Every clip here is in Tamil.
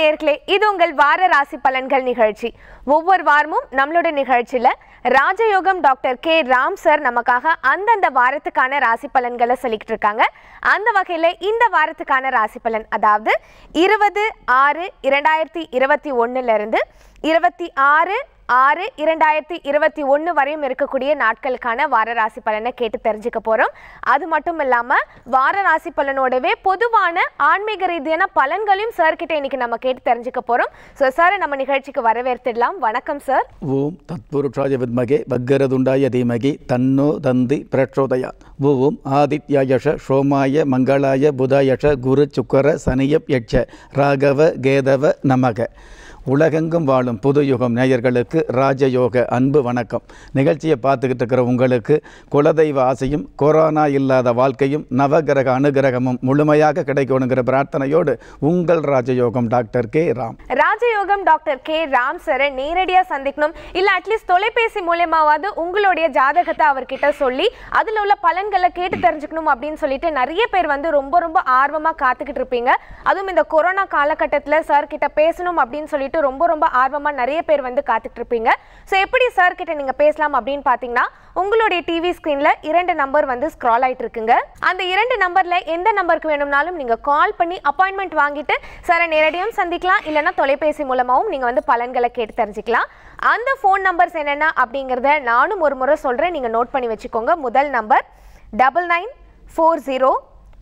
நேர்களே இது உங்கள் வார ராசி பலன்கள் நிகழ்ச்சி ஒவ்வொரு வாரமும் நம்மளோட நிகழ்ச்சியில ராஜயோகம் டாக்டர் கே ராம் சார் நமக்காக அந்தந்த வாரத்துக்கான ராசி பலன்களை சொல்லிக்கிட்டு இருக்காங்க அந்த வகையில இந்த வாரத்துக்கான ராசி பலன் அதாவது இருபது ஆறு இரண்டாயிரத்தி இருபத்தி இருந்து இருபத்தி ஆறு ஆறு இரண்டாயிரத்தி இருபத்தி ஒன்று வரையும் இருக்கக்கூடிய நாட்களுக்கான வார ராசி பலனை கேட்டு தெரிஞ்சுக்க போகிறோம் அது மட்டும் இல்லாமல் வார ராசி பலனோடவே பொதுவான ஆன்மீக ரீதியான பலன்களையும் சார்கிட்ட இன்னைக்கு நம்ம கேட்டு தெரிஞ்சுக்க போகிறோம் ஸோ சார் நம்ம நிகழ்ச்சிக்கு வரவேற்றிடலாம் வணக்கம் சார் ஓம் தத்புருஷாய வித்மகே பக்கரதுண்டாய தீமகி தன்னோ தந்தி பிரச்சோதயா ஓம் ஆதித்யாயஷ சோமாய மங்களாய புதாயஷ குரு சுக்கர சனியப் யட்ச ராகவ கேதவ நமக உலகெங்கும் வாழும் புது யுகம் நேயர்களுக்கு ராஜயோக அன்பு வணக்கம் நிகழ்ச்சியை பார்த்துக்கிட்டு இருக்கிற உங்களுக்கு குலதெய்வ ஆசையும் கொரோனா இல்லாத வாழ்க்கையும் நவகிரக அனுகிரகமும் முழுமையாக கிடைக்கணுங்கிற பிரார்த்தனையோடு உங்கள் ராஜயோகம் டாக்டர் கே ராம் ராஜயோகம் டாக்டர் கே ராம் சாரை நேரடியாக சந்திக்கணும் இல்லை அட்லீஸ்ட் தொலைபேசி மூலயமாவது உங்களுடைய ஜாதகத்தை அவர்கிட்ட சொல்லி அதில் உள்ள பலன்களை கேட்டு தெரிஞ்சுக்கணும் அப்படின்னு சொல்லிட்டு நிறைய பேர் வந்து ரொம்ப ரொம்ப ஆர்வமாக காத்துக்கிட்டு இருப்பீங்க அதுவும் இந்த கொரோனா காலகட்டத்தில் சார் கிட்ட பேசணும் அப்படின்னு சொல்லிட்டு சொல்லிட்டு ரொம்ப ரொம்ப ஆர்வமாக நிறைய பேர் வந்து காத்துட்டு இருப்பீங்க ஸோ எப்படி சார் கிட்ட நீங்கள் பேசலாம் அப்படின்னு பார்த்தீங்கன்னா உங்களுடைய டிவி ஸ்க்ரீனில் இரண்டு நம்பர் வந்து ஸ்க்ரால் ஆகிட்டு இருக்குங்க அந்த இரண்டு நம்பரில் எந்த நம்பருக்கு வேணும்னாலும் நீங்கள் கால் பண்ணி அப்பாயின்மெண்ட் வாங்கிட்டு சாரை நேரடியும் சந்திக்கலாம் இல்லைனா தொலைபேசி மூலமாகவும் நீங்கள் வந்து பலன்களை கேட்டு தெரிஞ்சுக்கலாம் அந்த ஃபோன் நம்பர்ஸ் என்னென்ன அப்படிங்கிறத நானும் ஒரு முறை சொல்கிறேன் நீங்கள் நோட் பண்ணி வச்சுக்கோங்க முதல் number double nine four zero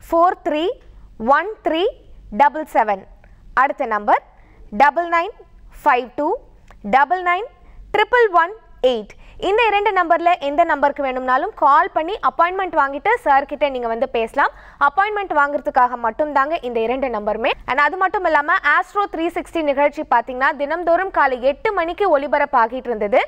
four three one three double seven அடுத்த number double nine five two double nine triple one eight இந்த இரண்டு நம்பரில் எந்த நம்பருக்கு வேணும்னாலும் கால் பண்ணி அப்பாயின்மெண்ட் வாங்கிட்டு சார்கிட்ட நீங்கள் வந்து பேசலாம் அப்பாயின்மெண்ட் வாங்குறதுக்காக மட்டும்தாங்க இந்த இரண்டு நம்பருமே அண்ட் அது மட்டும் இல்லாமல் ஆஸ்ட்ரோ த்ரீ சிக்ஸ்டி நிகழ்ச்சி பார்த்தீங்கன்னா தினந்தோறும் காலை எட்டு மணிக்கு ஒளிபரப்பாகிட்டு இருந்தது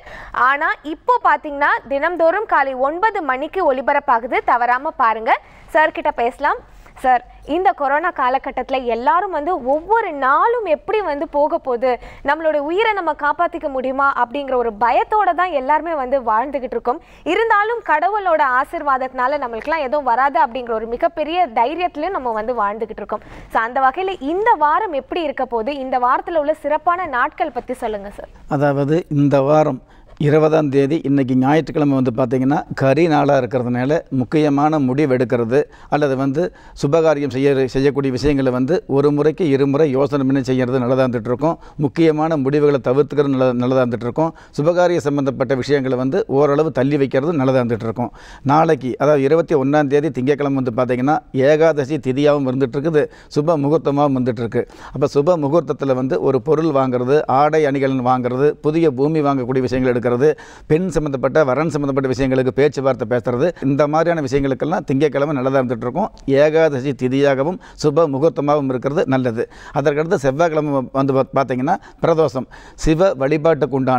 ஆனால் இப்போ பார்த்திங்கன்னா தினந்தோறும் காலை ஒன்பது மணிக்கு ஒளிபரப்பாகுது தவறாமல் பாருங்கள் சார்கிட்ட பேசலாம் சார் இந்த கொரோனா காலகட்டத்தில் எல்லாரும் வந்து ஒவ்வொரு நாளும் எப்படி வந்து போக போகுது நம்மளோட உயிரை நம்ம காப்பாற்றிக்க முடியுமா அப்படிங்கிற ஒரு பயத்தோடு தான் எல்லாருமே வந்து வாழ்ந்துக்கிட்டு இருக்கோம் இருந்தாலும் கடவுளோட ஆசிர்வாதத்தினால நம்மளுக்குலாம் எதுவும் வராது அப்படிங்கிற ஒரு மிகப்பெரிய தைரியத்துலையும் நம்ம வந்து வாழ்ந்துக்கிட்டு இருக்கோம் ஸோ அந்த வகையில் இந்த வாரம் எப்படி இருக்க போகுது இந்த வாரத்தில் உள்ள சிறப்பான நாட்கள் பற்றி சொல்லுங்கள் சார் அதாவது இந்த வாரம் இருபதாம் தேதி இன்றைக்கி ஞாயிற்றுக்கிழமை வந்து பார்த்திங்கன்னா கறி நாளாக இருக்கிறதுனால முக்கியமான முடிவெடுக்கிறது அல்லது வந்து சுபகாரியம் செய்ய செய்யக்கூடிய விஷயங்களை வந்து ஒரு முறைக்கு இருமுறை யோசனை பண்ணி செய்கிறது நல்லதாக இருக்கோம் முக்கியமான முடிவுகளை தவிர்த்துக்கிறது நல்ல நல்லதாக இருக்கோம் சுபகாரிய சம்மந்தப்பட்ட விஷயங்களை வந்து ஓரளவு தள்ளி வைக்கிறது நல்லதாக இருக்கோம் நாளைக்கு அதாவது இருபத்தி ஒன்றாம் தேதி திங்கக்கிழமை வந்து பார்த்திங்கன்னா ஏகாதசி திதியாகவும் இருந்துகிட்ருக்குது சுப முகூர்த்தமாகவும் வந்துட்டுருக்கு அப்போ சுப முகூர்த்தத்தில் வந்து ஒரு பொருள் வாங்குறது ஆடை அணிகலன் வாங்குறது புதிய பூமி வாங்கக்கூடிய விஷயங்கள் எடுக்கிறது பேசுறது பெண் சம்மந்தப்பட்ட வரன் சம்மந்தப்பட்ட விஷயங்களுக்கு பேச்சுவார்த்தை பேசுறது இந்த மாதிரியான விஷயங்களுக்கெல்லாம் திங்கக்கிழமை நல்லதாக இருந்துகிட்டு இருக்கும் ஏகாதசி திதியாகவும் சுப முகூர்த்தமாகவும் இருக்கிறது நல்லது அதற்கடுத்து செவ்வாய்க்கிழமை வந்து பார்த்தீங்கன்னா பிரதோஷம் சிவ வழிபாட்டுக்குண்டான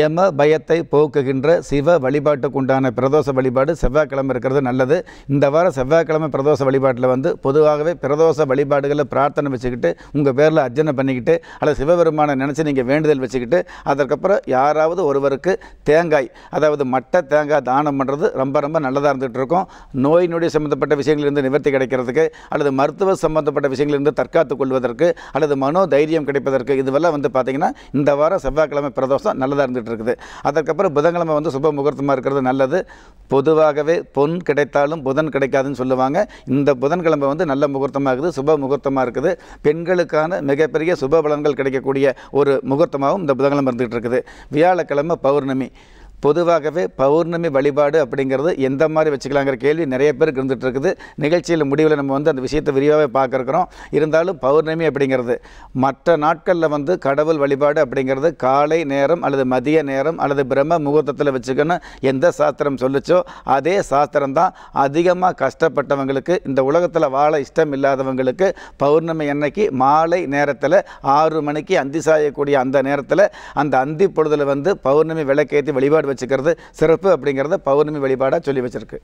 யம பயத்தை போக்குகின்ற சிவ வழிபாட்டுக்குண்டான பிரதோஷ வழிபாடு செவ்வாய்க்கிழமை இருக்கிறது நல்லது இந்த வாரம் செவ்வாய்க்கிழமை பிரதோஷ வழிபாட்டில் வந்து பொதுவாகவே பிரதோஷ வழிபாடுகளில் பிரார்த்தனை வச்சுக்கிட்டு உங்கள் பேரில் அர்ஜனை பண்ணிக்கிட்டு அல்லது சிவபெருமானை நினச்சி நீங்கள் வேண்டுதல் வச்சுக்கிட்டு அதற்கப்புறம் யாராவது ஒருவருக்கு மக்களுக்கு தேங்காய் அதாவது மட்டை தேங்காய் தானம் பண்ணுறது ரொம்ப ரொம்ப நல்லதாக இருந்துகிட்டு இருக்கும் நோய் நொடி சம்மந்தப்பட்ட விஷயங்களிலிருந்து நிவர்த்தி கிடைக்கிறதுக்கு அல்லது மருத்துவ சம்மந்தப்பட்ட விஷயங்களிலிருந்து தற்காத்து கொள்வதற்கு அல்லது மனோ தைரியம் கிடைப்பதற்கு இதுவெல்லாம் வந்து பார்த்திங்கன்னா இந்த வாரம் செவ்வாய்க்கிழமை பிரதோஷம் நல்லதாக இருந்துகிட்டு இருக்குது அதற்கப்புறம் புதன்கிழமை வந்து சுப முகூர்த்தமாக இருக்கிறது நல்லது பொதுவாகவே பொன் கிடைத்தாலும் புதன் கிடைக்காதுன்னு சொல்லுவாங்க இந்த புதன்கிழமை வந்து நல்ல முகூர்த்தமாக இருக்குது சுப முகூர்த்தமாக இருக்குது பெண்களுக்கான மிகப்பெரிய சுப பலன்கள் கிடைக்கக்கூடிய ஒரு முகூர்த்தமாகவும் இந்த புதன்கிழமை இருந்துகிட்டு இருக்குது வியாழக்கிழமை பௌர் பௌர்ணமி பொதுவாகவே பௌர்ணமி வழிபாடு அப்படிங்கிறது எந்த மாதிரி வச்சுக்கலாங்கிற கேள்வி நிறைய பேருக்கு இருந்துகிட்டு இருக்குது நிகழ்ச்சியில் முடிவில் நம்ம வந்து அந்த விஷயத்தை விரிவாகவே பார்க்குறோம் இருந்தாலும் பௌர்ணமி அப்படிங்கிறது மற்ற நாட்களில் வந்து கடவுள் வழிபாடு அப்படிங்கிறது காலை நேரம் அல்லது மதிய நேரம் அல்லது பிரம்ம முகூர்த்தத்தில் வச்சுக்கணும் எந்த சாஸ்திரம் சொல்லிச்சோ அதே சாஸ்திரம் தான் அதிகமாக கஷ்டப்பட்டவங்களுக்கு இந்த உலகத்தில் வாழ இஷ்டம் இல்லாதவங்களுக்கு பௌர்ணமி அன்னைக்கு மாலை நேரத்தில் ஆறு மணிக்கு அந்தி சாயக்கூடிய அந்த நேரத்தில் அந்த அந்தி பொழுதில் வந்து பௌர்ணமி விளக்கேற்றி வழிபாடு வச்சுக்கிறது சிறப்பு அப்படிங்கிறத பௌர்ணமி வழிபாடாக சொல்லி வச்சுருக்கு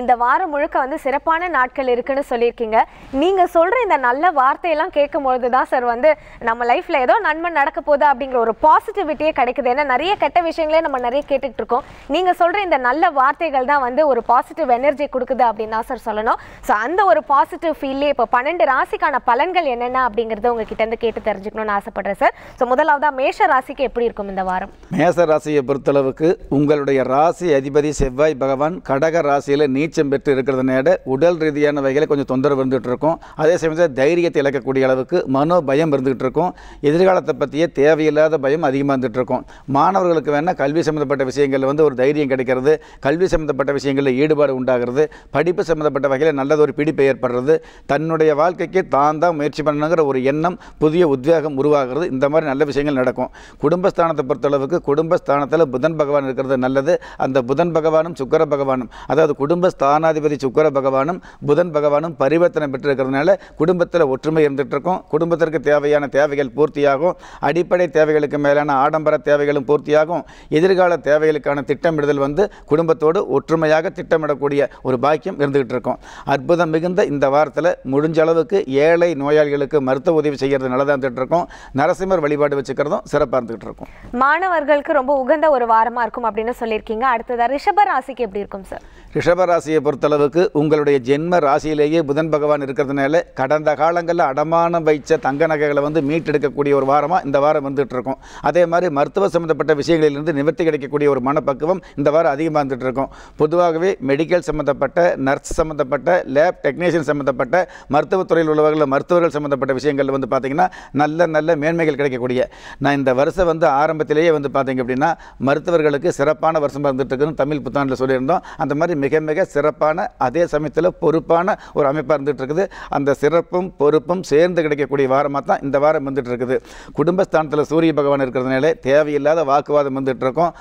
இந்த வாரம் முழுக்க வந்து சிறப்பான நாட்கள் இருக்குன்னு சொல்லியிருக்கீங்க நீங்கள் சொல்கிற இந்த நல்ல வார்த்தையெல்லாம் கேட்கும் பொழுது தான் சார் வந்து நம்ம லைஃப்பில் ஏதோ நன்மை நடக்க போகுது அப்படிங்கிற ஒரு பாசிட்டிவிட்டியே கிடைக்குது ஏன்னா நிறைய கெட்ட விஷயங்களே நம்ம நிறைய கேட்டுட்டு இருக்கோம் நீங்கள் சொல்கிற இந்த நல்ல வார்த்தைகள் தான் வந்து ஒரு பாசிட்டிவ் எனர்ஜி கொடுக்குது அப்படின்னு தான் சார் சொல்லணும் ஸோ அந்த ஒரு பாசிட்டிவ் ஃபீல்லே இப்போ பன்னெண்டு ராசிக்கான பலன்கள் என்னென்ன அப்படிங்கிறத உங்ககிட்ட இருந்து கேட்டு தெரிஞ்சுக்கணும்னு ஆசைப்படுறேன் சார் ஸோ முதலாவதாக மேஷ ராசிக்கு எப்படி இருக்கும் இந்த வாரம் மேஷ ராசியை பொறுத்தளவுக்கு உங்களுடைய ராசி அதிபதி செவ்வாய் பகவான் கடக ராசியில் நீ நீச்சம் பெற்று இருக்கிறதுனால உடல் ரீதியான வகையில் கொஞ்சம் தொந்தரவு இருந்துகிட்டு இருக்கும் அதே சமயத்தில் தைரியத்தை இழக்கக்கூடிய அளவுக்கு மனோ பயம் இருந்துகிட்டு இருக்கும் எதிர்காலத்தை பற்றிய தேவையில்லாத பயம் அதிகமாக இருந்துகிட்டு இருக்கும் மாணவர்களுக்கு வேணால் கல்வி சம்மந்தப்பட்ட விஷயங்களில் வந்து ஒரு தைரியம் கிடைக்கிறது கல்வி சம்மந்தப்பட்ட விஷயங்களில் ஈடுபாடு உண்டாகிறது படிப்பு சம்மந்தப்பட்ட வகையில் நல்லது ஒரு பிடிப்பு ஏற்படுறது தன்னுடைய வாழ்க்கைக்கு தான் தான் முயற்சி பண்ணணுங்கிற ஒரு எண்ணம் புதிய உத்வேகம் உருவாகிறது இந்த மாதிரி நல்ல விஷயங்கள் நடக்கும் குடும்பஸ்தானத்தை பொறுத்தளவுக்கு குடும்பஸ்தானத்தில் புதன் பகவான் இருக்கிறது நல்லது அந்த புதன் பகவானும் சுக்கர பகவானும் அதாவது குடும்ப ஸ்தானாதிபதி சுக்கர பகவானும் புதன் பகவானும் பரிவர்த்தனை பெற்றிருக்கிறதுனால குடும்பத்தில் ஒற்றுமை இருந்துகிட்டு இருக்கும் குடும்பத்திற்கு தேவையான தேவைகள் பூர்த்தியாகும் அடிப்படை தேவைகளுக்கு மேலான ஆடம்பர தேவைகளும் பூர்த்தியாகும் எதிர்கால தேவைகளுக்கான திட்டமிடுதல் வந்து குடும்பத்தோடு ஒற்றுமையாக திட்டமிடக்கூடிய ஒரு பாக்கியம் இருந்துகிட்டு இருக்கும் அற்புதம் மிகுந்த இந்த வாரத்தில் முடிஞ்ச அளவுக்கு ஏழை நோயாளிகளுக்கு மருத்துவ உதவி செய்கிறது நல்லதாக இருந்துகிட்டு இருக்கும் நரசிம்மர் வழிபாடு வச்சுக்கிறதும் சிறப்பாக இருந்துகிட்டு இருக்கும் மாணவர்களுக்கு ரொம்ப உகந்த ஒரு வாரமாக இருக்கும் அப்படின்னு சொல்லியிருக்கீங்க அடுத்ததாக ரிஷப ராசிக்கு எப்படி இருக்கும் சார் ரிஷபராசியை பொறுத்தளவுக்கு உங்களுடைய ஜென்ம ராசியிலேயே புதன் பகவான் இருக்கிறதுனால கடந்த காலங்களில் அடமானம் வைச்ச தங்க நகைகளை வந்து மீட்டெடுக்கக்கூடிய ஒரு வாரமாக இந்த வாரம் வந்துட்டு இருக்கும் அதே மாதிரி மருத்துவ சம்மந்தப்பட்ட விஷயங்களிலிருந்து நிவர்த்தி கிடைக்கக்கூடிய ஒரு மனப்பக்குவம் இந்த வாரம் அதிகமாக வந்துட்டு இருக்கும் பொதுவாகவே மெடிக்கல் சம்மந்தப்பட்ட நர்ஸ் சம்மந்தப்பட்ட லேப் டெக்னீஷியன் சம்மந்தப்பட்ட மருத்துவத்துறையில் உள்ளவர்கள் மருத்துவர்கள் சம்மந்தப்பட்ட விஷயங்கள் வந்து பார்த்திங்கன்னா நல்ல நல்ல மேன்மைகள் கிடைக்கக்கூடிய நான் இந்த வருஷம் வந்து ஆரம்பத்திலேயே வந்து பார்த்திங்க அப்படின்னா மருத்துவர்களுக்கு சிறப்பான வருஷமாக இருந்துட்டு இருக்குன்னு தமிழ் புத்தாண்டில் சொல்லியிருந்தோம் அந்த மாதிரி மிக மிக சிறப்பான அதே சமயத்தில் பொறுப்பான ஒரு அமைப்பாக இருந்துகிட்டு இருக்குது அந்த சிறப்பும் பொறுப்பும் சேர்ந்து கிடைக்கக்கூடிய வாரமாக தான் இந்த வாரம் இருந்துகிட்டு இருக்குது குடும்பஸ்தானத்தில் சூரிய பகவான் இருக்கிறதுனால தேவையில்லாத வாக்குவாதம் இருந்துகிட்டு இருக்கும்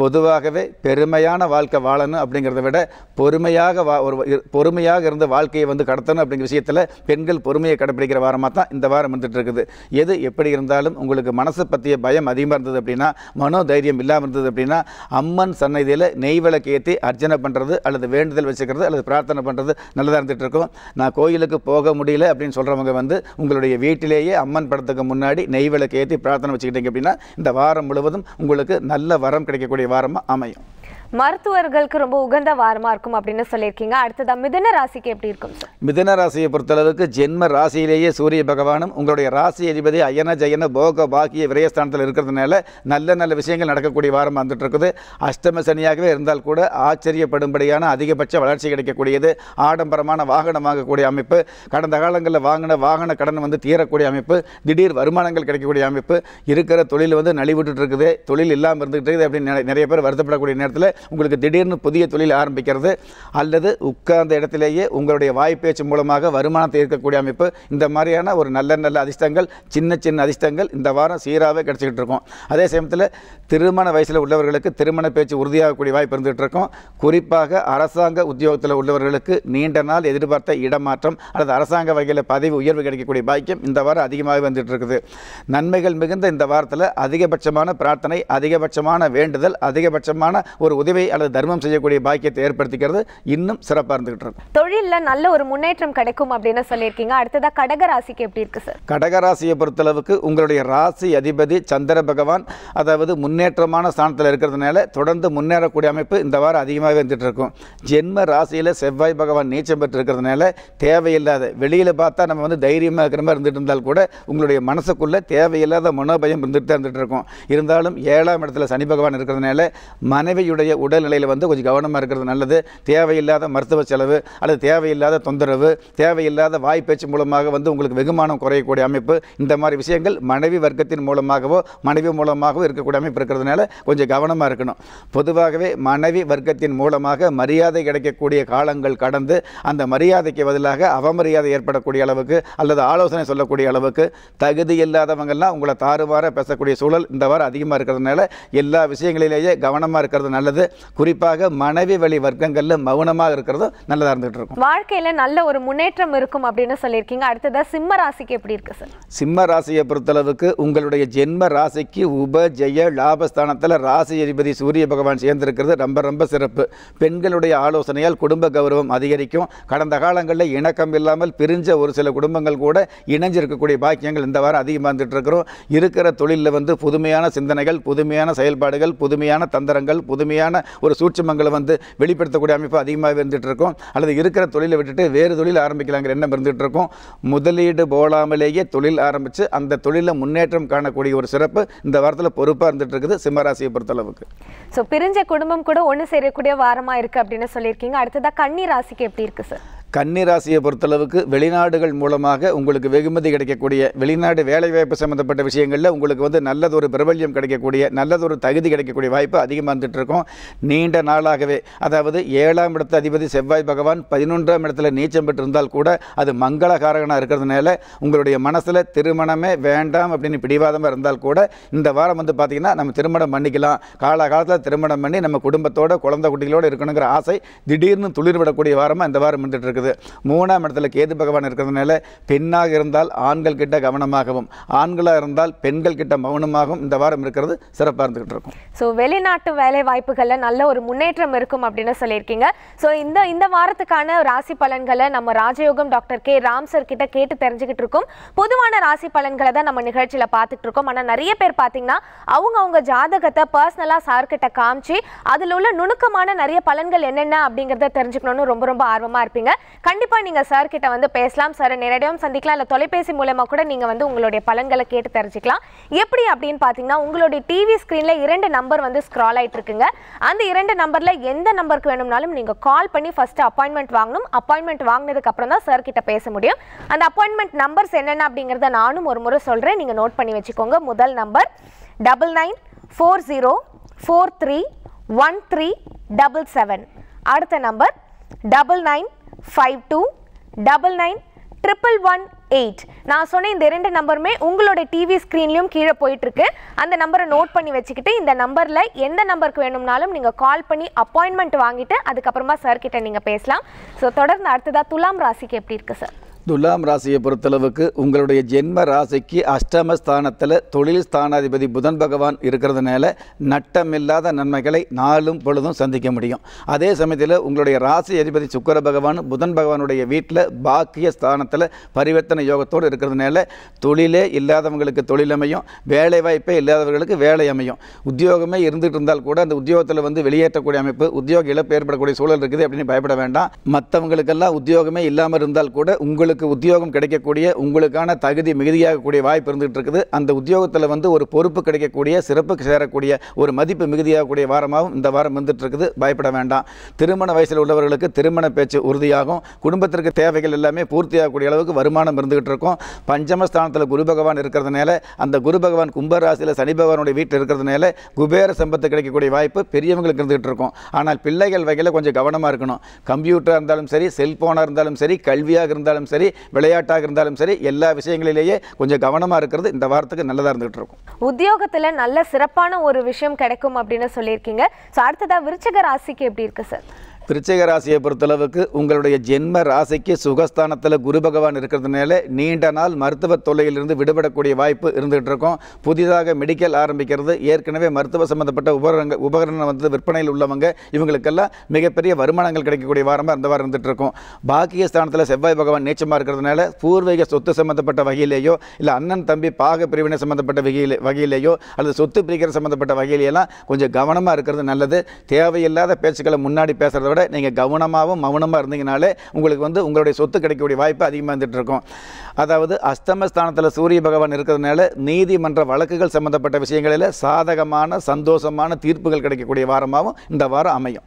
பொதுவாகவே பெருமையான வாழ்க்கை வாழணும் அப்படிங்கிறத விட பொறுமையாக வா ஒரு பொறுமையாக இருந்த வாழ்க்கையை வந்து கடத்தணும் அப்படிங்கிற விஷயத்தில் பெண்கள் பொறுமையை கடைப்பிடிக்கிற வாரமாக தான் இந்த வாரம் வந்துட்டு இருக்குது எது எப்படி இருந்தாலும் உங்களுக்கு மனசை பற்றிய பயம் அதிகமாக இருந்தது அப்படின்னா மனோதைரியம் இல்லாமல் இருந்தது அப்படின்னா அம்மன் சன்னதியில் நெய் விளக்கு ஏற்றி அர்ச்சனை பண்ணுறது அல்லது வேண்டுதல் வச்சுக்கிறது அல்லது பிரார்த்தனை பண்ணுறது நல்லதாக இருந்துகிட்டு இருக்கும் நான் கோயிலுக்கு போக முடியல அப்படின்னு சொல்கிறவங்க வந்து உங்களுடைய வீட்டிலேயே அம்மன் படத்துக்கு முன்னாடி நெய் விளக்கு ஏற்றி பிரார்த்தனை வச்சுக்கிட்டீங்க அப்படின்னா இந்த வாரம் முழுவதும் உங்களுக்கு நல்ல வரம் கிடைக்கக்கூடிய பரிவாரமாக அமையும் மருத்துவர்களுக்கு ரொம்ப உகந்த வாரமாக இருக்கும் அப்படின்னு சொல்லியிருக்கீங்க அடுத்ததான் மிதன ராசிக்கு எப்படி இருக்கும் மிதன ராசியை பொறுத்தளவுக்கு ஜென்ம ராசியிலேயே சூரிய பகவானும் உங்களுடைய ராசி அதிபதி அயன ஜயன போக பாக்கிய விரயஸ்தானத்தில் இருக்கிறதுனால நல்ல நல்ல விஷயங்கள் நடக்கக்கூடிய வாரம் வந்துட்டு இருக்குது அஷ்டம சனியாகவே இருந்தால் கூட ஆச்சரியப்படும்படியான அதிகபட்ச வளர்ச்சி கிடைக்கக்கூடியது ஆடம்பரமான வாகனம் வாங்கக்கூடிய அமைப்பு கடந்த காலங்களில் வாங்கின வாகன கடன் வந்து தீரக்கூடிய அமைப்பு திடீர் வருமானங்கள் கிடைக்கக்கூடிய அமைப்பு இருக்கிற தொழில் வந்து நலிவிட்டு இருக்குது தொழில் இல்லாமல் இருந்துகிட்டு இருக்குது அப்படின்னு நிறைய பேர் வருத்தப்படக்கூடிய நேரத்தில் உங்களுக்கு திடீர்னு புதிய தொழில் ஆரம்பிக்கிறது அல்லது உட்கார்ந்த இடத்திலேயே உங்களுடைய வாய்ப்பேச்சு மூலமாக வருமானத்தை இருக்கக்கூடிய அமைப்பு இந்த மாதிரியான ஒரு நல்ல நல்ல அதிர்ஷ்டங்கள் சின்ன சின்ன அதிர்ஷ்டங்கள் இந்த வாரம் சீராகவே கிடச்சிக்கிட்டு இருக்கும் அதே சமயத்தில் திருமண வயசில் உள்ளவர்களுக்கு திருமண பேச்சு உறுதியாகக்கூடிய வாய்ப்பு இருந்துகிட்டு இருக்கும் குறிப்பாக அரசாங்க உத்தியோகத்தில் உள்ளவர்களுக்கு நீண்ட நாள் எதிர்பார்த்த இடமாற்றம் அல்லது அரசாங்க வகையில் பதவி உயர்வு கிடைக்கக்கூடிய பாக்கியம் இந்த வாரம் அதிகமாக வந்துட்டு இருக்குது நன்மைகள் மிகுந்த இந்த வாரத்தில் அதிகபட்சமான பிரார்த்தனை அதிகபட்சமான வேண்டுதல் அதிகபட்சமான ஒரு உதவி அல்லது தர்மம் செய்யக்கூடிய பாக்கியத்தை ஏற்படுத்திக்கிறது இன்னும் சிறப்பாக இருந்துகிட்டு இருக்கு தொழிலில் நல்ல ஒரு முன்னேற்றம் கிடைக்கும் அப்படின்னு சொல்லியிருக்கீங்க அடுத்ததாக கடகராசிக்கு எப்படி இருக்கு சார் கடகராசியை பொறுத்தளவுக்கு உங்களுடைய ராசி அதிபதி சந்திர பகவான் அதாவது முன்னேற்றமான ஸ்தானத்தில் இருக்கிறதுனால தொடர்ந்து முன்னேறக்கூடிய அமைப்பு இந்த வாரம் அதிகமாக வந்துட்டு இருக்கும் ஜென்ம ராசியில் செவ்வாய் பகவான் நீச்சம் பெற்று இருக்கிறதுனால தேவையில்லாத வெளியில் பார்த்தா நம்ம வந்து தைரியமாக இருக்கிற மாதிரி இருந்துட்டு இருந்தால் கூட உங்களுடைய மனசுக்குள்ளே தேவையில்லாத மனோபயம் இருந்துட்டு தான் இருந்துட்டு இருக்கும் இருந்தாலும் ஏழாம் இடத்துல சனி பகவான் இருக்கிறதுனால மனைவியுடைய உடல்நிலையில் வந்து கொஞ்சம் கவனமாக இருக்கிறது நல்லது தேவையில்லாத மருத்துவ செலவு அல்லது தேவையில்லாத தொந்தரவு தேவையில்லாத வாய் பேச்சு மூலமாக வந்து உங்களுக்கு வெகுமானம் குறையக்கூடிய அமைப்பு இந்த மாதிரி விஷயங்கள் மனைவி வர்க்கத்தின் மூலமாகவோ மனைவி மூலமாகவோ இருக்கக்கூடிய அமைப்பு இருக்கிறதுனால கொஞ்சம் கவனமாக இருக்கணும் பொதுவாகவே மனைவி வர்க்கத்தின் மூலமாக மரியாதை கிடைக்கக்கூடிய காலங்கள் கடந்து அந்த மரியாதைக்கு பதிலாக அவமரியாதை ஏற்படக்கூடிய அளவுக்கு அல்லது ஆலோசனை சொல்லக்கூடிய அளவுக்கு தகுதி இல்லாதவங்கள்லாம் உங்களை தாறுவார பேசக்கூடிய சூழல் இந்த வாரம் அதிகமாக இருக்கிறதுனால எல்லா விஷயங்களிலேயே கவனமாக இருக்கிறது நல்லது குறிப்பாக மனைவி வழி வர்க்கங்களில் மௌனமாக இருக்கிறதும் நல்லதாக இருந்துகிட்டு இருக்கும் வாழ்க்கையில் நல்ல ஒரு முன்னேற்றம் இருக்கும் அப்படின்னு சொல்லியிருக்கீங்க அடுத்ததாக சிம்ம ராசிக்கு எப்படி இருக்கு சார் சிம்ம ராசியை பொறுத்தளவுக்கு உங்களுடைய ஜென்ம ராசிக்கு உப ஜெய லாபஸ்தானத்தில் ராசி அதிபதி சூரிய பகவான் சேர்ந்திருக்கிறது ரொம்ப ரொம்ப சிறப்பு பெண்களுடைய ஆலோசனையால் குடும்ப கௌரவம் அதிகரிக்கும் கடந்த காலங்களில் இணக்கம் இல்லாமல் பிரிஞ்ச ஒரு சில குடும்பங்கள் கூட இணைஞ்சிருக்கக்கூடிய பாக்கியங்கள் இந்த வாரம் அதிகமாக இருந்துட்டு இருக்கிறோம் இருக்கிற தொழிலில் வந்து புதுமையான சிந்தனைகள் புதுமையான செயல்பாடுகள் புதுமையான தந்திரங்கள் புதுமையான மாதிரியான ஒரு சூட்சமங்களை வந்து வெளிப்படுத்தக்கூடிய அமைப்பு அதிகமாக இருந்துகிட்டு இருக்கும் அல்லது இருக்கிற தொழிலை விட்டுட்டு வேறு தொழில் ஆரம்பிக்கலாங்கிற எண்ணம் இருந்துகிட்டு இருக்கும் முதலீடு போலாமலேயே தொழில் ஆரம்பித்து அந்த தொழிலில் முன்னேற்றம் காணக்கூடிய ஒரு சிறப்பு இந்த வாரத்தில் பொறுப்பாக இருந்துகிட்டு இருக்குது சிம்மராசியை பொறுத்தளவுக்கு ஸோ பிரிஞ்ச குடும்பம் கூட ஒன்று சேரக்கூடிய வாரமாக இருக்குது அப்படின்னு சொல்லியிருக்கீங்க அடுத்ததாக கன்னி ராசிக்கு எப்படி இருக்குது சார் கன்னிராசியை பொறுத்தளவுக்கு வெளிநாடுகள் மூலமாக உங்களுக்கு வெகுமதி கிடைக்கக்கூடிய வெளிநாடு வேலைவாய்ப்பு சம்மந்தப்பட்ட விஷயங்களில் உங்களுக்கு வந்து நல்லதொரு பிரபல்யம் கிடைக்கக்கூடிய நல்லதொரு தகுதி கிடைக்கக்கூடிய வாய்ப்பு அதிகமாக இருந்துகிட்டு இருக்கும் நீண்ட நாளாகவே அதாவது ஏழாம் இடத்து அதிபதி செவ்வாய் பகவான் பதினொன்றாம் இடத்துல நீச்சம் பெற்றிருந்தால் கூட அது மங்களகாரகனாக இருக்கிறதுனால உங்களுடைய மனசில் திருமணமே வேண்டாம் அப்படின்னு பிடிவாதமாக இருந்தால் கூட இந்த வாரம் வந்து பார்த்திங்கன்னா நம்ம திருமணம் பண்ணிக்கலாம் காலகாலத்தில் திருமணம் பண்ணி நம்ம குடும்பத்தோட குழந்தை குட்டிகளோடு இருக்கணுங்கிற ஆசை திடீர்னு துளிர்விடக்கூடிய வாரமாக இந்த வாரம் இருந்துகிட்டு இருக்குது இருக்குது மூணாம் இடத்துல கேது பகவான் இருக்கிறதுனால பெண்ணாக இருந்தால் ஆண்கள் கிட்ட கவனமாகவும் ஆண்களாக இருந்தால் பெண்கள் கிட்ட மௌனமாகவும் இந்த வாரம் இருக்கிறது சிறப்பாக இருந்துகிட்டு இருக்கும் ஸோ வெளிநாட்டு வேலை வாய்ப்புகளில் நல்ல ஒரு முன்னேற்றம் இருக்கும் அப்படின்னு சொல்லியிருக்கீங்க ஸோ இந்த இந்த வாரத்துக்கான ராசி பலன்களை நம்ம ராஜயோகம் டாக்டர் கே ராம் சார் கிட்ட கேட்டு தெரிஞ்சுக்கிட்டு இருக்கோம் பொதுவான ராசி பலன்களை தான் நம்ம நிகழ்ச்சியில் பார்த்துட்டு இருக்கோம் ஆனால் நிறைய பேர் பார்த்தீங்கன்னா அவங்க அவங்க ஜாதகத்தை பர்சனலாக சார்கிட்ட காமிச்சு அதில் உள்ள நுணுக்கமான நிறைய பலன்கள் என்னென்ன அப்படிங்கிறத தெரிஞ்சுக்கணும்னு ரொம்ப ரொம்ப ஆர்வமாக இருப்பீங்க கண்டிப்பாக நீங்கள் சார் கிட்ட வந்து பேசலாம் சார் நேரடியாகவும் சந்திக்கலாம் இல்லை தொலைபேசி மூலமாக கூட நீங்கள் வந்து உங்களுடைய பலன்களை கேட்டு தெரிஞ்சுக்கலாம் எப்படி அப்படின்னு பார்த்தீங்கன்னா உங்களுடைய டிவி ஸ்க்ரீனில் இரண்டு நம்பர் வந்து ஸ்க்ரால் ஆகிட்டு இருக்குங்க அந்த இரண்டு நம்பரில் எந்த நம்பருக்கு வேணும்னாலும் நீங்கள் கால் பண்ணி ஃபஸ்ட்டு அப்பாயின்மெண்ட் வாங்கணும் அப்பாயின்மெண்ட் வாங்கினதுக்கு அப்புறம் தான் சார் கிட்ட பேச முடியும் அந்த அப்பாயின்மெண்ட் நம்பர்ஸ் என்னென்ன அப்படிங்கிறத நானும் ஒரு முறை சொல்கிறேன் நீங்கள் நோட் பண்ணி வச்சுக்கோங்க முதல் number double nine four zero four three one three double seven அடுத்த number double nine five two double nine triple one eight நான் சொன்ன இந்த ரெண்டு நம்பருமே உங்களோட டிவி ஸ்க்ரீன்லையும் கீழே போயிட்டுருக்கு அந்த நம்பரை நோட் பண்ணி வச்சுக்கிட்டு இந்த நம்பரில் எந்த நம்பருக்கு வேணும்னாலும் நீங்கள் கால் பண்ணி அப்பாயின்மெண்ட் வாங்கிட்டு அதுக்கப்புறமா சார்கிட்ட நீங்கள் பேசலாம் ஸோ தொடர்ந்து அடுத்ததாக துலாம் ராசிக்கு எப்படி இருக்குது சார் துலாம் ராசியை பொறுத்தளவுக்கு உங்களுடைய ஜென்ம ராசிக்கு அஷ்டம ஸ்தானத்தில் தொழில் ஸ்தானாதிபதி புதன் பகவான் இருக்கிறதுனால நட்டமில்லாத நன்மைகளை நாளும் பொழுதும் சந்திக்க முடியும் அதே சமயத்தில் உங்களுடைய ராசி அதிபதி சுக்கர பகவான் புதன் பகவானுடைய வீட்டில் பாக்கிய ஸ்தானத்தில் பரிவர்த்தனை யோகத்தோடு இருக்கிறதுனால தொழிலே இல்லாதவங்களுக்கு தொழில் அமையும் வேலை வாய்ப்பே இல்லாதவர்களுக்கு வேலை அமையும் உத்தியோகமே இருந்துகிட்டு இருந்தால் கூட அந்த உத்தியோகத்தில் வந்து வெளியேற்றக்கூடிய அமைப்பு உத்தியோக இழப்பு ஏற்படக்கூடிய சூழல் இருக்குது அப்படின்னு பயப்பட வேண்டாம் மற்றவங்களுக்கெல்லாம் உத்தியோகமே இல்லாமல் இருந்தால் கூட உங்களுக்கு உங்களுக்கு உத்தியோகம் கிடைக்கக்கூடிய உங்களுக்கான தகுதி மிகுதியாகக்கூடிய வாய்ப்பு இருந்துகிட்டு இருக்குது அந்த உத்தியோகத்தில் வந்து ஒரு பொறுப்பு கிடைக்கக்கூடிய சிறப்பு சேரக்கூடிய ஒரு மதிப்பு மிகுதியாகக்கூடிய வாரமாகவும் இந்த வாரம் வந்துட்டு இருக்குது பயப்பட வேண்டாம் திருமண வயசில் உள்ளவர்களுக்கு திருமண பேச்சு உறுதியாகும் குடும்பத்திற்கு தேவைகள் எல்லாமே பூர்த்தியாகக்கூடிய அளவுக்கு வருமானம் இருந்துகிட்டு இருக்கும் பஞ்சமஸ்தானத்தில் குரு பகவான் இருக்கிறதுனால அந்த குரு பகவான் கும்பராசியில் சனி பகவானுடைய வீட்டில் இருக்கிறதுனால குபேர சம்பத்து கிடைக்கக்கூடிய வாய்ப்பு பெரியவங்களுக்கு இருந்துகிட்டு இருக்கும் ஆனால் பிள்ளைகள் வகையில் கொஞ்சம் கவனமாக இருக்கணும் கம்ப்யூட்டராக இருந்தாலும் சரி செல்ஃபோனாக இருந்தாலும் சரி கல்வியாக இருந்தாலும் சரி சரி விளையாட்டாக இருந்தாலும் சரி எல்லா விஷயங்களிலேயே கொஞ்சம் கவனமாக இருக்கிறது இந்த வாரத்துக்கு நல்லதாக இருந்துகிட்டு இருக்கும் உத்தியோகத்தில் நல்ல சிறப்பான ஒரு விஷயம் கிடைக்கும் அப்படின்னு சொல்லியிருக்கீங்க ஸோ அடுத்ததாக விருச்சக ராசிக்கு எப்படி இருக்குது சார் விருச்சிக ராசியை பொறுத்தளவுக்கு உங்களுடைய ஜென்ம ராசிக்கு சுகஸ்தானத்தில் குரு பகவான் இருக்கிறதுனால நீண்ட நாள் மருத்துவ தொல்லையிலிருந்து விடுபடக்கூடிய வாய்ப்பு இருந்துகிட்டு இருக்கும் புதிதாக மெடிக்கல் ஆரம்பிக்கிறது ஏற்கனவே மருத்துவ சம்மந்தப்பட்ட உபகரணங்க உபகரணம் வந்து விற்பனையில் உள்ளவங்க இவங்களுக்கெல்லாம் மிகப்பெரிய வருமானங்கள் கிடைக்கக்கூடிய வாரமாக அந்த வாரம் இருந்துகிட்டு இருக்கும் பாக்கிய ஸ்தானத்தில் செவ்வாய் பகவான் நீச்சமாக இருக்கிறதுனால பூர்வீக சொத்து சம்மந்தப்பட்ட வகையிலேயோ இல்லை அண்ணன் தம்பி பாக பிரிவினை சம்மந்தப்பட்ட வகையில் வகையிலேயோ அல்லது சொத்து பிரிக்கிற சம்மந்தப்பட்ட வகையிலேயெல்லாம் கொஞ்சம் கவனமாக இருக்கிறது நல்லது தேவையில்லாத பேச்சுக்களை முன்னாடி பேசுகிறத விட நீங்கள் கவனமாகவும் மௌனமாக இருந்தீங்கனாலே உங்களுக்கு வந்து உங்களுடைய சொத்து கிடைக்கக்கூடிய வாய்ப்பு அதிகமாக இருந்துகிட்டு இருக்கும் அதாவது அஸ்தமஸ்தானத்தில் சூரிய பகவான் இருக்கிறதுனால நீதிமன்ற வழக்குகள் சம்மந்தப்பட்ட விஷயங்களில் சாதகமான சந்தோஷமான தீர்ப்புகள் கிடைக்கக்கூடிய வாரமாகவும் இந்த வாரம் அமையும்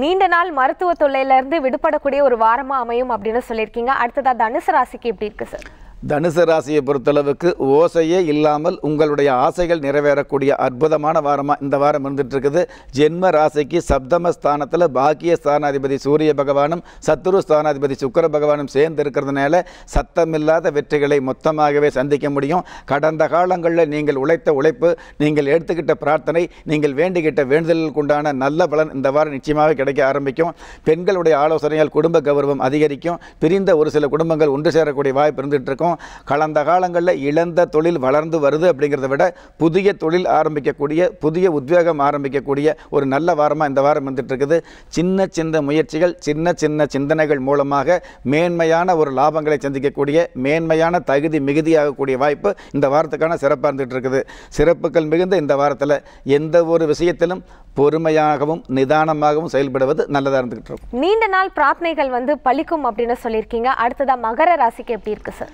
நீண்ட நாள் மருத்துவ தொல்லையிலேருந்து விடுபடக்கூடிய ஒரு வாரமாக அமையும் அப்படின்னு சொல்லியிருக்கீங்க அடுத்ததாக தனுசு ராசிக்கு எப்படி இருக்குது சார் தனுசு ராசியை பொறுத்தளவுக்கு ஓசையே இல்லாமல் உங்களுடைய ஆசைகள் நிறைவேறக்கூடிய அற்புதமான வாரமாக இந்த வாரம் இருந்துகிட்ருக்குது ஜென்ம ராசிக்கு சப்தம ஸ்தானத்தில் பாக்கிய ஸ்தானாதிபதி சூரிய பகவானும் சத்துரு ஸ்தானாதிபதி சுக்கர பகவானும் சேர்ந்து இருக்கிறதுனால சத்தமில்லாத வெற்றிகளை மொத்தமாகவே சந்திக்க முடியும் கடந்த காலங்களில் நீங்கள் உழைத்த உழைப்பு நீங்கள் எடுத்துக்கிட்ட பிரார்த்தனை நீங்கள் வேண்டிக்கிட்ட வேண்டுதலுக்குண்டான நல்ல பலன் இந்த வாரம் நிச்சயமாக கிடைக்க ஆரம்பிக்கும் பெண்களுடைய ஆலோசனையால் குடும்ப கௌரவம் அதிகரிக்கும் பிரிந்த ஒரு சில குடும்பங்கள் ஒன்று சேரக்கூடிய வாய்ப்பு இருந்துகிட்டு இருக்கும் இருக்கும் கடந்த காலங்களில் இழந்த தொழில் வளர்ந்து வருது அப்படிங்கிறத விட புதிய தொழில் ஆரம்பிக்கக்கூடிய புதிய உத்வேகம் ஆரம்பிக்கக்கூடிய ஒரு நல்ல வாரமாக இந்த வாரம் வந்துட்டுருக்குது சின்ன சின்ன முயற்சிகள் சின்ன சின்ன சிந்தனைகள் மூலமாக மேன்மையான ஒரு லாபங்களை சந்திக்கக்கூடிய மேன்மையான தகுதி மிகுதியாகக்கூடிய வாய்ப்பு இந்த வாரத்துக்கான சிறப்பாக இருந்துகிட்டு இருக்குது சிறப்புகள் மிகுந்த இந்த வாரத்தில் எந்த ஒரு விஷயத்திலும் பொறுமையாகவும் நிதானமாகவும் செயல்படுவது நல்லதாக இருந்துகிட்டு இருக்கும் நீண்ட நாள் பிரார்த்தனைகள் வந்து பலிக்கும் அப்படின்னு சொல்லியிருக்கீங்க அடுத்ததாக மகர ராசிக்கு எப்படி இருக்குது சார்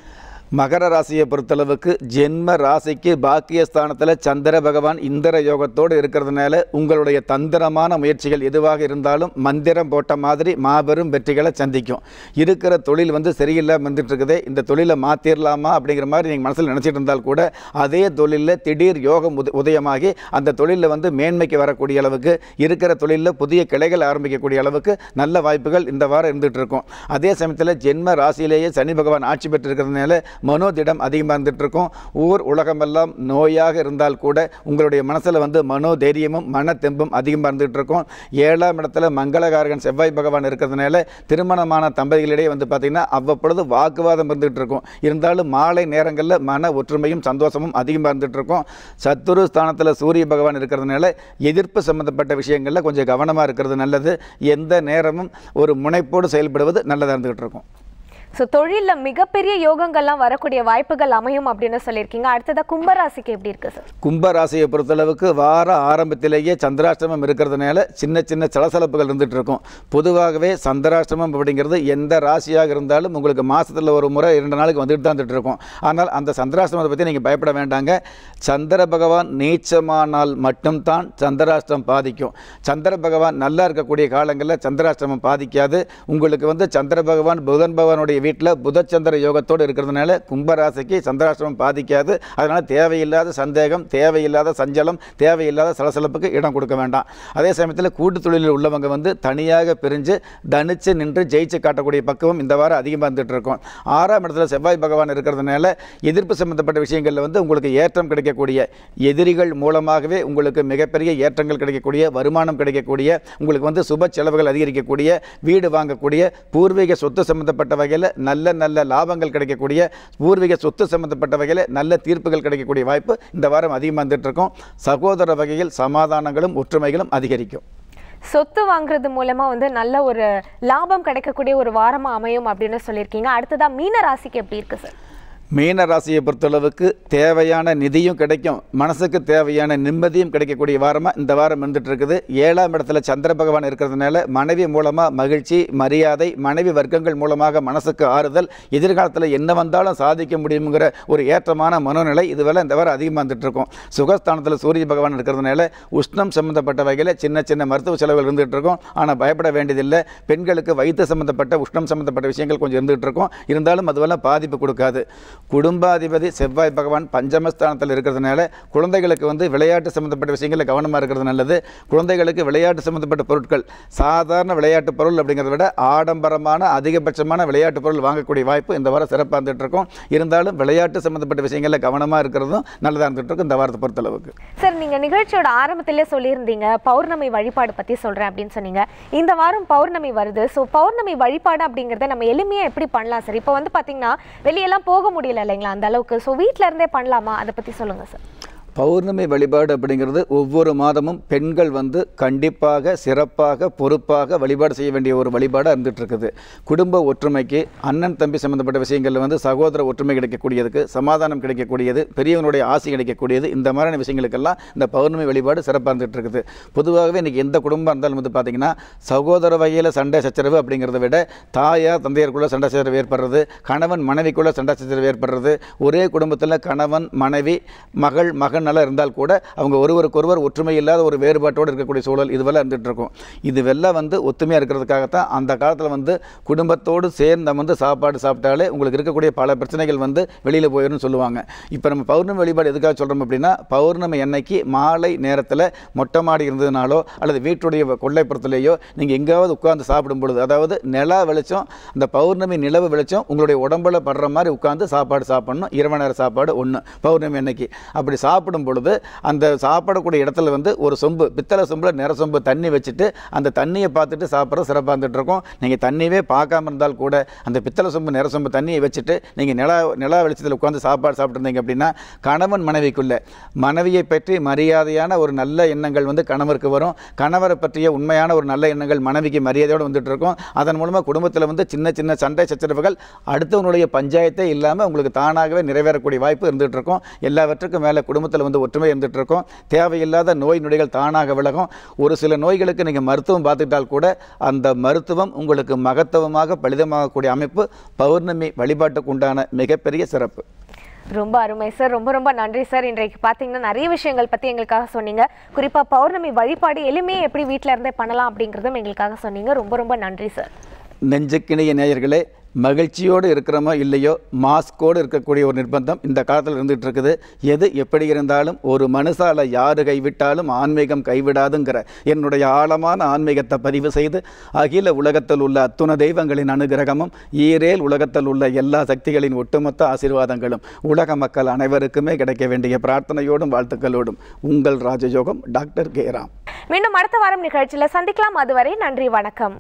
மகர ராசியை பொறுத்தளவுக்கு ஜென்ம ராசிக்கு பாக்கியஸ்தானத்தில் சந்திர பகவான் இந்திர யோகத்தோடு இருக்கிறதுனால உங்களுடைய தந்திரமான முயற்சிகள் எதுவாக இருந்தாலும் மந்திரம் போட்ட மாதிரி மாபெரும் வெற்றிகளை சந்திக்கும் இருக்கிற தொழில் வந்து சரியில்லாமல் வந்துட்டுருக்குதே இந்த தொழிலை மாற்றிடலாமா அப்படிங்கிற மாதிரி நீங்கள் மனசில் நினச்சிட்டு இருந்தால் கூட அதே தொழிலில் திடீர் யோகம் உத உதயமாகி அந்த தொழிலில் வந்து மேன்மைக்கு வரக்கூடிய அளவுக்கு இருக்கிற தொழிலில் புதிய கிளைகள் ஆரம்பிக்கக்கூடிய அளவுக்கு நல்ல வாய்ப்புகள் இந்த வாரம் இருந்துகிட்ருக்கும் அதே சமயத்தில் ஜென்ம ராசியிலேயே சனி பகவான் ஆட்சி பெற்றிருக்கிறதுனால மனோதிடம் அதிகமாக இருந்துட்டு இருக்கும் ஊர் உலகமெல்லாம் நோயாக இருந்தால் கூட உங்களுடைய மனசில் வந்து மனோ மன மனத்தெம்பும் அதிகமாக இருந்துகிட்டு இருக்கும் ஏழாம் இடத்துல மங்களகாரகன் செவ்வாய் பகவான் இருக்கிறதுனால திருமணமான தம்பதிகளிடையே வந்து பார்த்திங்கன்னா அவ்வப்பொழுது வாக்குவாதம் இருந்துகிட்டு இருக்கும் இருந்தாலும் மாலை நேரங்களில் மன ஒற்றுமையும் சந்தோஷமும் அதிகமாக இருந்துகிட்டு இருக்கும் சத்துரு ஸ்தானத்தில் சூரிய பகவான் இருக்கிறதுனால எதிர்ப்பு சம்மந்தப்பட்ட விஷயங்களில் கொஞ்சம் கவனமாக இருக்கிறது நல்லது எந்த நேரமும் ஒரு முனைப்போடு செயல்படுவது நல்லதாக இருந்துகிட்டு இருக்கும் ஸோ தொழிலில் மிகப்பெரிய யோகங்கள்லாம் வரக்கூடிய வாய்ப்புகள் அமையும் அப்படின்னு சொல்லியிருக்கீங்க அடுத்ததாக கும்பராசிக்கு எப்படி இருக்குது சார் கும்பராசியை பொறுத்தளவுக்கு வார ஆரம்பத்திலேயே சந்திராஷ்டமம் இருக்கிறதுனால சின்ன சின்ன சலசலப்புகள் இருந்துகிட்டு இருக்கும் பொதுவாகவே சந்திராஷ்டிரமம் அப்படிங்கிறது எந்த ராசியாக இருந்தாலும் உங்களுக்கு மாதத்தில் ஒரு முறை இரண்டு நாளுக்கு வந்துட்டு தான் இருக்கும் ஆனால் அந்த சந்திராஷ்டிரமத்தை பற்றி நீங்கள் பயப்பட வேண்டாங்க சந்திர பகவான் நீச்சமானால் மட்டும்தான் சந்திராஷ்டிரம் பாதிக்கும் சந்திர பகவான் நல்லா இருக்கக்கூடிய காலங்களில் சந்திராஷ்டமம் பாதிக்காது உங்களுக்கு வந்து சந்திர பகவான் புதன் பகவானுடைய வீட்டில் புதச்சந்திர யோகத்தோடு இருக்கிறதுனால கும்பராசிக்கு சந்திராசிரமம் பாதிக்காது அதனால் தேவையில்லாத சந்தேகம் தேவையில்லாத சஞ்சலம் தேவையில்லாத சலசலப்புக்கு இடம் கொடுக்க வேண்டாம் அதே சமயத்தில் கூட்டு தொழிலில் உள்ளவங்க வந்து தனியாக பிரிஞ்சு தனித்து நின்று ஜெயிச்சு காட்டக்கூடிய பக்குவம் இந்த வாரம் அதிகமாக இருந்துகிட்டு இருக்கும் ஆறாம் இடத்துல செவ்வாய் பகவான் இருக்கிறதுனால எதிர்ப்பு சம்பந்தப்பட்ட விஷயங்களில் வந்து உங்களுக்கு ஏற்றம் கிடைக்கக்கூடிய எதிரிகள் மூலமாகவே உங்களுக்கு மிகப்பெரிய ஏற்றங்கள் கிடைக்கக்கூடிய வருமானம் கிடைக்கக்கூடிய உங்களுக்கு வந்து சுப செலவுகள் அதிகரிக்கக்கூடிய வீடு வாங்கக்கூடிய பூர்வீக சொத்து சம்பந்தப்பட்ட வகையில் நல்ல நல்ல லாபங்கள் கிடைக்கக்கூடிய பூர்வீக சொத்து சம்மந்தப்பட்ட வகையில் நல்ல தீர்ப்புகள் கிடைக்கக்கூடிய வாய்ப்பு இந்த வாரம் அதிகமாக வந்துட்டுருக்கோம் சகோதர வகையில் சமாதானங்களும் ஒற்றுமைகளும் அதிகரிக்கும் சொத்து வாங்குறது மூலமா வந்து நல்ல ஒரு லாபம் கிடைக்கக்கூடிய ஒரு வாரமாக அமையும் அப்படின்னு சொல்லியிருக்கீங்க அடுத்ததாக மீன ராசிக்கு எப்படி இருக்குது சார் மீன ராசியை பொறுத்தளவுக்கு தேவையான நிதியும் கிடைக்கும் மனசுக்கு தேவையான நிம்மதியும் கிடைக்கக்கூடிய வாரமாக இந்த வாரம் இருந்துட்டு இருக்குது ஏழாம் இடத்துல சந்திர பகவான் இருக்கிறதுனால மனைவி மூலமாக மகிழ்ச்சி மரியாதை மனைவி வர்க்கங்கள் மூலமாக மனசுக்கு ஆறுதல் எதிர்காலத்தில் என்ன வந்தாலும் சாதிக்க முடியுங்கிற ஒரு ஏற்றமான மனோநிலை இதுவரை இந்த வாரம் அதிகமாக இருக்கும் சுகஸ்தானத்தில் சூரிய பகவான் இருக்கிறதுனால உஷ்ணம் சம்மந்தப்பட்ட வகையில் சின்ன சின்ன மருத்துவ செலவுகள் இருந்துகிட்டு இருக்கும் ஆனால் பயப்பட வேண்டியதில்லை பெண்களுக்கு வயிற்று சம்மந்தப்பட்ட உஷ்ணம் சம்மந்தப்பட்ட விஷயங்கள் கொஞ்சம் இருந்துகிட்டு இருக்கும் இருந்தாலும் அதுவெல்லாம் பாதிப்பு கொடுக்காது குடும்பாதிபதி செவ்வாய் பகவான் பஞ்சமஸ்தானத்தில் இருக்கிறதுனால குழந்தைகளுக்கு வந்து விளையாட்டு சம்மந்தப்பட்ட விஷயங்களில் கவனமாக இருக்கிறது நல்லது குழந்தைகளுக்கு விளையாட்டு சம்மந்தப்பட்ட பொருட்கள் சாதாரண விளையாட்டு பொருள் அப்படிங்கிறத விட ஆடம்பரமான அதிகபட்சமான விளையாட்டு பொருள் வாங்கக்கூடிய வாய்ப்பு இந்த வாரம் சிறப்பாக இருந்துகிட்டு இருக்கும் இருந்தாலும் விளையாட்டு சம்மந்தப்பட்ட விஷயங்களில் கவனமாக இருக்கிறதும் நல்லதாக இருந்துகிட்டு இருக்கும் இந்த வாரத்தை பொறுத்தளவுக்கு சார் நீங்கள் நிகழ்ச்சியோட ஆரம்பத்திலே சொல்லியிருந்தீங்க பௌர்ணமி வழிபாடு பற்றி சொல்கிறேன் அப்படின்னு சொன்னீங்க இந்த வாரம் பௌர்ணமி வருது ஸோ பௌர்ணமி வழிபாடு அப்படிங்கிறத நம்ம எளிமையாக எப்படி பண்ணலாம் சார் இப்போ வந்து பார்த்தீங்கன்னா வெளியெல்லாம் போக முடியும் முடியல இல்லைங்களா அந்த அளவுக்கு ஸோ வீட்டில இருந்தே பண்ணலாமா அதை பத்தி சொல்லுங்க சார் பௌர்ணமி வழிபாடு அப்படிங்கிறது ஒவ்வொரு மாதமும் பெண்கள் வந்து கண்டிப்பாக சிறப்பாக பொறுப்பாக வழிபாடு செய்ய வேண்டிய ஒரு வழிபாடாக இருந்துகிட்ருக்குது குடும்ப ஒற்றுமைக்கு அண்ணன் தம்பி சம்மந்தப்பட்ட விஷயங்களில் வந்து சகோதர ஒற்றுமை கிடைக்கக்கூடியதுக்கு சமாதானம் கிடைக்கக்கூடியது பெரியவனுடைய ஆசை கிடைக்கக்கூடியது இந்த மாதிரியான விஷயங்களுக்கெல்லாம் இந்த பௌர்ணமி வழிபாடு சிறப்பாக இருந்துகிட்டு இருக்குது பொதுவாகவே இன்றைக்கி எந்த குடும்பம் இருந்தாலும் வந்து பார்த்திங்கன்னா சகோதர வகையில் சண்டை சச்சரவு அப்படிங்கிறத விட தாயார் தந்தையருக்குள்ளே சண்டை சச்சரவு ஏற்படுறது கணவன் மனைவிக்குள்ளே சண்டை சச்சரவு ஏற்படுறது ஒரே குடும்பத்தில் கணவன் மனைவி மகள் மகன் நல்லா இருந்தால் கூட அவங்க ஒருவருக்கொருவர் ஒற்றுமை இல்லாத ஒரு வேறுபாட்டோடு இருக்கக்கூடிய சூழல் இதுவெல்லாம் இருந்துகிட்டு இருக்கும் இதுவெல்லாம் வந்து ஒத்துமையாக இருக்கிறதுக்காகத்தான் அந்த காலத்தில் வந்து குடும்பத்தோடு சேர்ந்த வந்து சாப்பாடு சாப்பிட்டாலே உங்களுக்கு இருக்கக்கூடிய பல பிரச்சனைகள் வந்து வெளியில் போயிடும் சொல்லுவாங்க இப்போ நம்ம பௌர்ணமி வழிபாடு எதுக்காக சொல்கிறோம் அப்படின்னா பௌர்ணமி அன்னைக்கு மாலை நேரத்தில் மொட்டை மாடி இருந்ததுனாலோ அல்லது வீட்டுடைய கொள்ளைப்புறத்துலேயோ நீங்கள் எங்கேயாவது உட்காந்து சாப்பிடும் பொழுது அதாவது நிலா வெளிச்சம் அந்த பௌர்ணமி நிலவு வெளிச்சம் உங்களுடைய உடம்பில் படுற மாதிரி உட்காந்து சாப்பாடு சாப்பிட்ணும் இரவு நேர சாப்பாடு ஒன்று பௌர்ணமி அன்னைக்கு அப்படி சாப்பிடும் சாப்பிடும் பொழுது அந்த சாப்பிடக்கூடிய இடத்துல வந்து ஒரு சொம்பு பித்தளை சொம்பில் நிற சொம்பு தண்ணி வச்சுட்டு அந்த தண்ணியை பார்த்துட்டு சாப்பிட்ற சிறப்பாக இருந்துகிட்ருக்கோம் நீங்கள் தண்ணியவே பார்க்காம இருந்தால் கூட அந்த பித்தளை சொம்பு நிற சொம்பு தண்ணியை வச்சுட்டு நீங்கள் நிலா நிலா வெளிச்சத்தில் உட்காந்து சாப்பாடு சாப்பிட்ருந்தீங்க அப்படின்னா கணவன் மனைவிக்குள்ளே மனைவியை பற்றி மரியாதையான ஒரு நல்ல எண்ணங்கள் வந்து கணவருக்கு வரும் கணவரை பற்றிய உண்மையான ஒரு நல்ல எண்ணங்கள் மனைவிக்கு மரியாதையோடு வந்துட்டு இருக்கும் அதன் மூலமாக குடும்பத்தில் வந்து சின்ன சின்ன சண்டை சச்சரவுகள் அடுத்தவனுடைய பஞ்சாயத்தே இல்லாமல் உங்களுக்கு தானாகவே நிறைவேறக்கூடிய வாய்ப்பு இருந்துகிட்டு இருக்கும் எல்லாவற்றுக்கும் மேலே குடும்பத்தில் வந்து ஒற்றுமை இருந்துட்டு இருக்கோம் தேவையில்லாத நோய் நொடிகள் தானாக விலகும் ஒரு சில நோய்களுக்கு நீங்கள் மருத்துவம் பார்த்துக்கிட்டால் கூட அந்த மருத்துவம் உங்களுக்கு மகத்துவமாக பலிதமாகக்கூடிய அமைப்பு பௌர்ணமி வழிபாட்டுக்கு உண்டான மிகப்பெரிய சிறப்பு ரொம்ப அருமை சார் ரொம்ப ரொம்ப நன்றி சார் இன்றைக்கு பார்த்தீங்கன்னா நிறைய விஷயங்கள் பற்றி எங்களுக்காக சொன்னீங்க குறிப்பாக பௌர்ணமி வழிபாடு எளிமையை எப்படி வீட்டில் இருந்தே பண்ணலாம் அப்படிங்கிறதும் எங்களுக்காக சொன்னீங்க ரொம்ப ரொம்ப நன்றி சார் நெஞ்சுக்கிணைய நேயர்களே மகிழ்ச்சியோடு இருக்கிறோமோ இல்லையோ மாஸ்கோடு இருக்கக்கூடிய ஒரு நிர்பந்தம் இந்த காலத்தில் இருந்துகிட்டு இருக்குது எது எப்படி இருந்தாலும் ஒரு மனுஷால் யார் கைவிட்டாலும் ஆன்மீகம் கைவிடாதுங்கிற என்னுடைய ஆழமான ஆன்மீகத்தை பதிவு செய்து அகில உலகத்தில் உள்ள அத்துண தெய்வங்களின் அனுகிரகமும் ஈரேல் உலகத்தில் உள்ள எல்லா சக்திகளின் ஒட்டுமொத்த ஆசீர்வாதங்களும் உலக மக்கள் அனைவருக்குமே கிடைக்க வேண்டிய பிரார்த்தனையோடும் வாழ்த்துக்களோடும் உங்கள் ராஜயோகம் டாக்டர் கேராம் மீண்டும் அடுத்த வாரம் நிகழ்ச்சியில் சந்திக்கலாம் அதுவரை நன்றி வணக்கம்